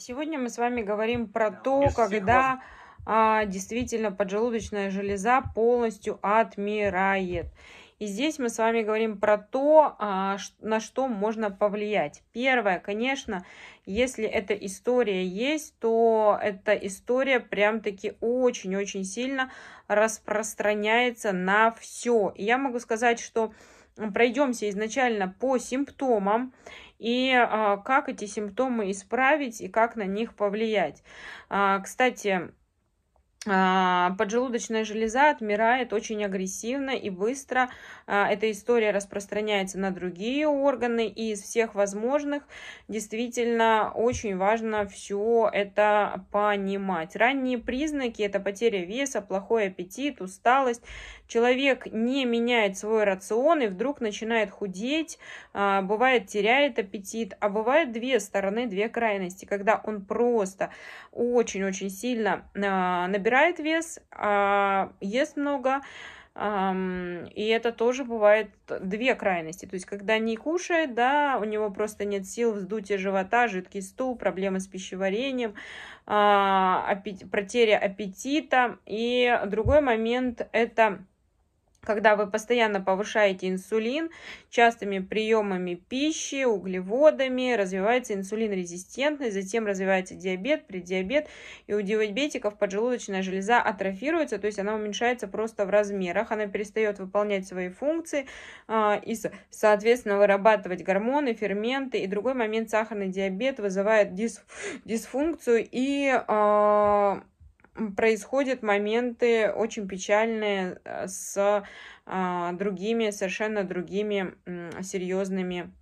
Сегодня мы с вами говорим про то, Без когда а, действительно поджелудочная железа полностью отмирает. И здесь мы с вами говорим про то, а, на что можно повлиять. Первое, конечно, если эта история есть, то эта история прям-таки очень-очень сильно распространяется на все. И я могу сказать, что пройдемся изначально по симптомам и а, как эти симптомы исправить и как на них повлиять. А, кстати, а, поджелудочная железа отмирает очень агрессивно и быстро. А, эта история распространяется на другие органы. И из всех возможных действительно очень важно все это понимать. Ранние признаки – это потеря веса, плохой аппетит, усталость. Человек не меняет свой рацион и вдруг начинает худеть. А, бывает теряет аппетит. А бывает две стороны, две крайности, когда он просто очень-очень сильно набирает набирает вес, а ест много, и это тоже бывает две крайности. То есть, когда не кушает, да, у него просто нет сил, вздутие живота, жидкий стул, проблемы с пищеварением, а, аппетит, потеря аппетита. И другой момент – это когда вы постоянно повышаете инсулин частыми приемами пищи, углеводами, развивается инсулинрезистентность, затем развивается диабет, преддиабет, и у диабетиков поджелудочная железа атрофируется, то есть она уменьшается просто в размерах, она перестает выполнять свои функции а, и, соответственно, вырабатывать гормоны, ферменты. И другой момент, сахарный диабет вызывает дис, дисфункцию и а, происходят моменты очень печальные э, с а, другими, совершенно другими серьезными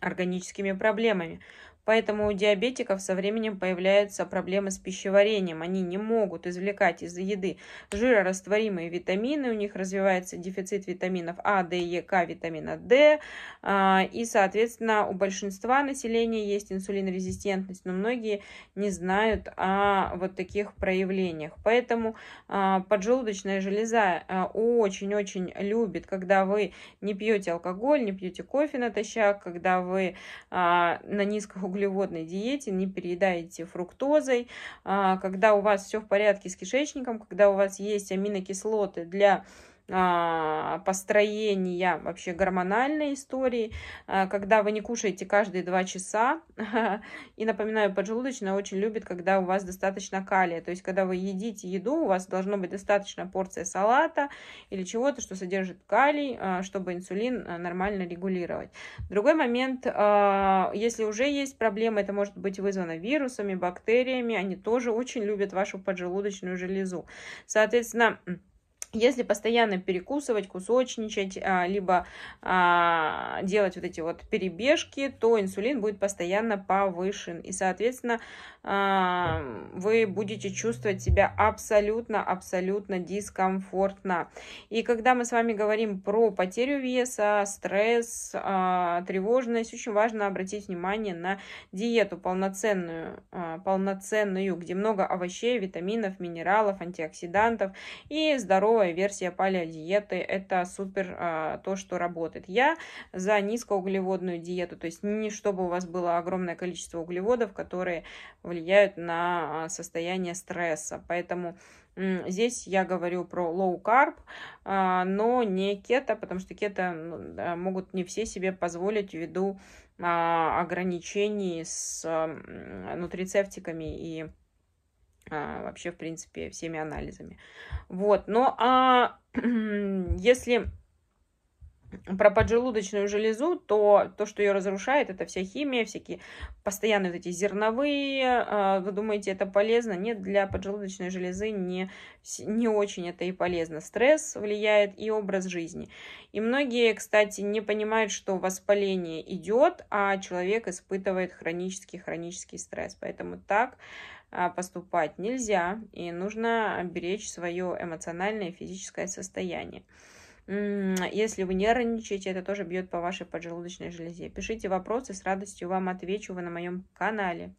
органическими проблемами. Поэтому у диабетиков со временем появляются проблемы с пищеварением. Они не могут извлекать из еды жирорастворимые витамины. У них развивается дефицит витаминов А, Д, Е, К, витамина Д, а, И, соответственно, у большинства населения есть инсулинорезистентность. Но многие не знают о вот таких проявлениях. Поэтому а, поджелудочная железа а, очень-очень любит, когда вы не пьете алкоголь, не пьете кофе натощак, когда вы на низком углеводной диете, не переедаете фруктозой, а, когда у вас все в порядке с кишечником, когда у вас есть аминокислоты для а, построения вообще гормональной истории, а, когда вы не кушаете каждые два часа. И напоминаю, поджелудочная очень любит, когда у вас достаточно калия. То есть, когда вы едите еду, у вас должно быть достаточно порция салата или чего-то, что содержит калий, а, чтобы инсулин нормально регулировать. Другой момент, если уже есть проблемы, это может быть вызвано вирусами, бактериями, они тоже очень любят вашу поджелудочную железу. Соответственно, если постоянно перекусывать, кусочничать, а, либо а, делать вот эти вот перебежки, то инсулин будет постоянно повышен. И, соответственно, а, вы будете чувствовать себя абсолютно-абсолютно дискомфортно. И когда мы с вами говорим про потерю веса, стресс, тревожность, очень важно обратить внимание на диету полноценную, полноценную где много овощей, витаминов, минералов, антиоксидантов и здорового второе, версия палеодиеты, это супер а, то, что работает. Я за низкоуглеводную диету, то есть не чтобы у вас было огромное количество углеводов, которые влияют на а, состояние стресса. Поэтому Здесь я говорю про low carb, а, но не кето, потому что кето ну, могут не все себе позволить ввиду а, ограничений с нутрицептиками и а, вообще, в принципе, всеми анализами. Вот, но а, если про поджелудочную железу, то то, что ее разрушает, это вся химия, всякие постоянные вот эти зерновые. Э, вы думаете, это полезно? Нет, для поджелудочной железы не, не очень это и полезно. Стресс влияет и образ жизни. И многие, кстати, не понимают, что воспаление идет, а человек испытывает хронический-хронический стресс. Поэтому так э, поступать нельзя, и нужно беречь свое эмоциональное и физическое состояние. Если вы нервничаете, это тоже бьет по вашей поджелудочной железе. Пишите вопросы, с радостью вам отвечу вы на моем канале.